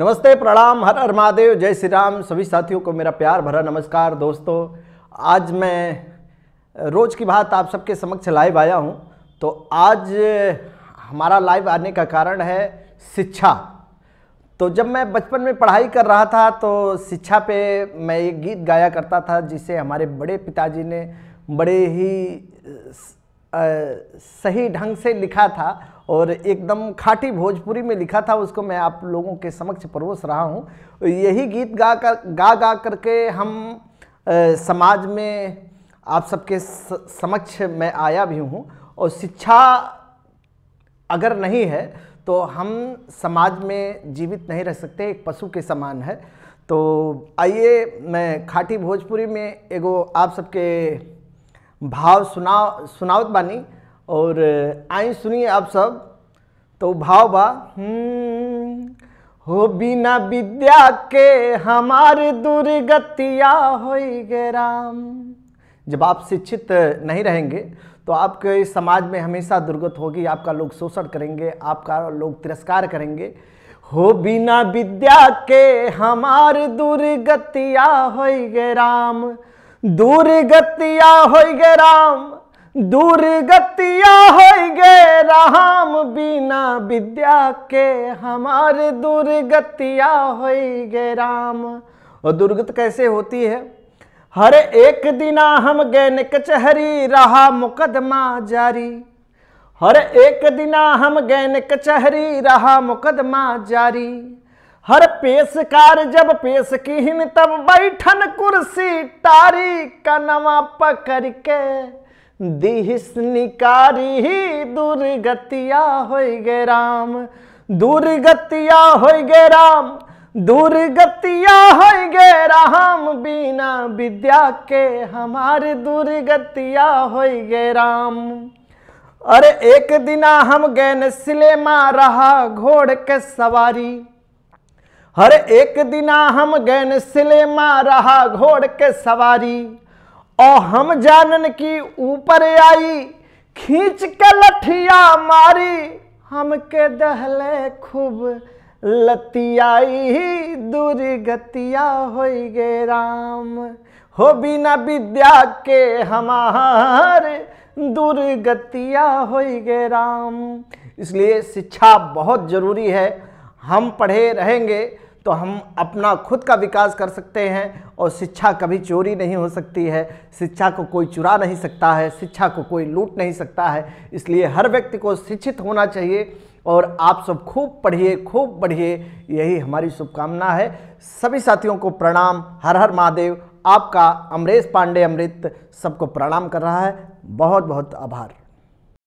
नमस्ते प्रणाम हर हर महादेव जय श्री राम सभी साथियों को मेरा प्यार भरा नमस्कार दोस्तों आज मैं रोज़ की बात आप सबके समक्ष लाइव आया हूं तो आज हमारा लाइव आने का कारण है शिक्षा तो जब मैं बचपन में पढ़ाई कर रहा था तो शिक्षा पे मैं एक गीत गाया करता था जिसे हमारे बड़े पिताजी ने बड़े ही सही ढंग से लिखा था और एकदम खाटी भोजपुरी में लिखा था उसको मैं आप लोगों के समक्ष परोस रहा हूँ यही गीत गा कर गा गा करके हम आ, समाज में आप सबके समक्ष मैं आया भी हूँ और शिक्षा अगर नहीं है तो हम समाज में जीवित नहीं रह सकते एक पशु के समान है तो आइए मैं खाटी भोजपुरी में एगो आप सबके भाव सुना सुनावत बानी और आई सुनिए आप सब तो भाव बा हम्म, हो बिना विद्या के हमारे दुर्गतिया हो गे राम जब आप शिक्षित नहीं रहेंगे तो आपके समाज में हमेशा दुर्गत होगी आपका लोग शोषण करेंगे आपका लोग तिरस्कार करेंगे हो बिना विद्या के हमारे दुर्गतिया हो गे राम दुर्गतिया हो गे राम दुर्गतिया हो गे राम बिना विद्या के हमारे दुर्गतिया हो गे राम और दुर्गत कैसे होती है हर एक दिना हम गए कचहरी रहा मुकदमा जारी हर एक दिना हम गए कचहरी रहा मुकदमा जारी हर पेशकार जब पेश किहिन तब बैठन कुर्सी तारी कनवा पकड़ के दिहिस निकारी ही दुर्गतिया हो गे राम दुर्गतिया हो गे राम दुर्गतिया हो गे राम बिना विद्या के हमारे दुर्गतिया हो गे राम अरे एक दिना हम गैन सिलेमा रहा घोड़ के सवारी हर एक दिना हम गैन सिलेमा रहा घोड़ के सवारी और हम जानन की ऊपर आई खींच के लठिया मारी हमके दहले खूब लतियाई दूरी गतिया हो गे राम हो बिना विद्या के हमार दुर्गतिया गतिया हो गे राम इसलिए शिक्षा बहुत ज़रूरी है हम पढ़े रहेंगे तो हम अपना खुद का विकास कर सकते हैं और शिक्षा कभी चोरी नहीं हो सकती है शिक्षा को कोई चुरा नहीं सकता है शिक्षा को कोई लूट नहीं सकता है इसलिए हर व्यक्ति को शिक्षित होना चाहिए और आप सब खूब पढ़िए खूब बढ़िए यही हमारी शुभकामना है सभी साथियों को प्रणाम हर हर महादेव आपका अमरेश पांडे अमृत सबको प्रणाम कर रहा है बहुत बहुत आभार